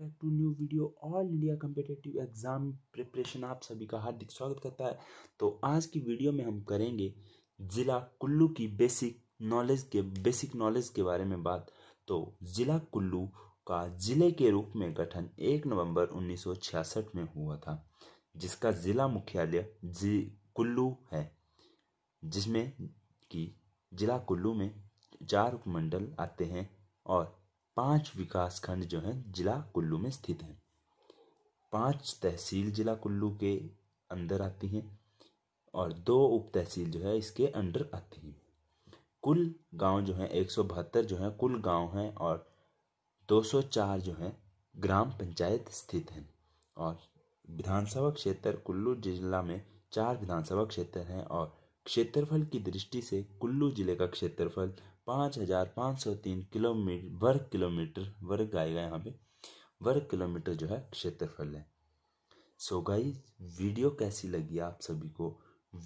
back to new video all India competitive exam preparation आप सभी का हार्दिक स्वागत करता है तो आज की वीडियो में हम करेंगे ज़िला कुल्लू की बेसिक नॉलेज के बेसिक नॉलेज के बारे में बात तो ज़िला कुल्लू का ज़िले के रूप में गठन 1 नवंबर 1966 में हुआ था जिसका ज़िला मुख्यालय जी कुल्लू है जिसमें कि ज़िला कुल्लू में चार उपमंडल आते हैं और पांच खंड जो हैं जिला कुल्लू में स्थित हैं पांच तहसील जिला कुल्लू के अंदर आती हैं और दो उप तहसील जो है इसके अंडर आती हैं कुल गांव जो है एक सौ बहत्तर जो है कुल गांव हैं और 204 जो हैं ग्राम पंचायत स्थित हैं और विधानसभा क्षेत्र कुल्लू जिला में चार विधानसभा क्षेत्र हैं और क्षेत्रफल की दृष्टि से कुल्लू जिले का क्षेत्रफल पाँच हज़ार पाँच सौ तीन किलोमीटर वर्ग किलोमीटर वर्ग आएगा यहाँ पे वर्ग किलोमीटर जो है क्षेत्रफल है सो गाई वीडियो कैसी लगी आप सभी को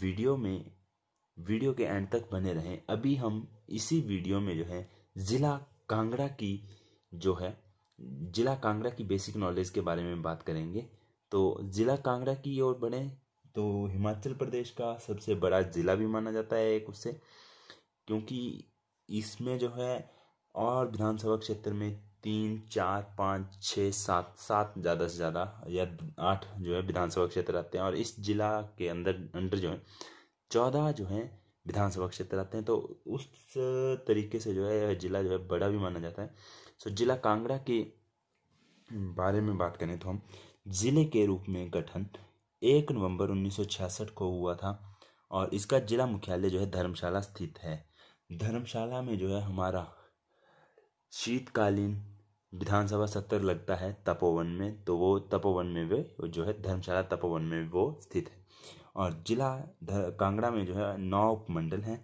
वीडियो में वीडियो के एंड तक बने रहें अभी हम इसी वीडियो में जो है ज़िला कांगड़ा की जो है ज़िला कांगड़ा की बेसिक नॉलेज के बारे में बात करेंगे तो ज़िला कांगड़ा की ओर बढ़ें तो हिमाचल प्रदेश का सबसे बड़ा ज़िला भी माना जाता है एक उससे क्योंकि इसमें जो है और विधानसभा क्षेत्र में तीन चार पाँच छः सात सात ज़्यादा से ज़्यादा या आठ जो है विधानसभा क्षेत्र आते हैं और इस जिला के अंदर अंडर जो है चौदह जो है विधानसभा क्षेत्र आते हैं तो उस तरीके से जो है यह जिला जो है बड़ा भी माना जाता है सो जिला कांगड़ा के बारे में बात करें तो हम ज़िले के रूप में गठन एक नवंबर 1966 को हुआ था और इसका जिला मुख्यालय जो है धर्मशाला स्थित है धर्मशाला में जो है हमारा शीतकालीन विधानसभा सत्र लगता है तपोवन में तो वो तपोवन में वे जो है धर्मशाला तपोवन में वो स्थित है और जिला कांगड़ा में जो है नौ उपमंडल हैं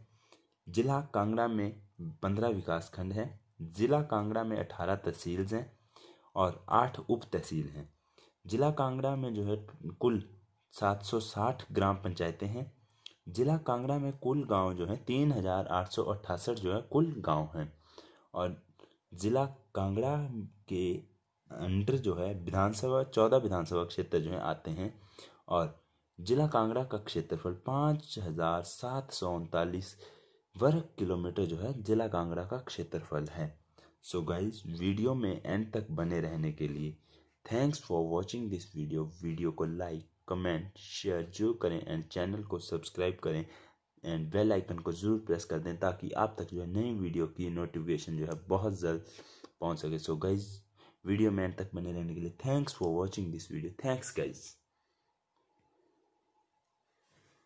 जिला कांगड़ा में पंद्रह विकास खंड हैं जिला कांगड़ा में अठारह तहसील्स हैं और आठ उप तहसील हैं जिला कांगड़ा में जो है कुल सात सौ साठ ग्राम पंचायतें हैं जिला कांगड़ा में कुल गांव जो है तीन हजार आठ सौ अट्ठासठ जो है कुल गांव हैं और जिला कांगड़ा के अंडर जो है विधानसभा चौदह विधानसभा क्षेत्र जो है आते हैं और जिला कांगड़ा का क्षेत्रफल पाँच हजार सात सौ उनतालीस वर्ग किलोमीटर जो है जिला कांगड़ा का क्षेत्रफल है सो so गाइज वीडियो में एंड तक बने रहने के लिए thanks for watching this video video को लाइक कमेंट शेयर जरूर करें एंड चैनल को सब्सक्राइब करें एंड बेल आइकन को ज़रूर प्रेस कर दें ताकि आप तक जो है नई वीडियो की नोटिफिकेशन जो है बहुत जल्द पहुंच सके सो गाइज वीडियो में एंड तक बने रहने के लिए thanks for watching this video thanks guys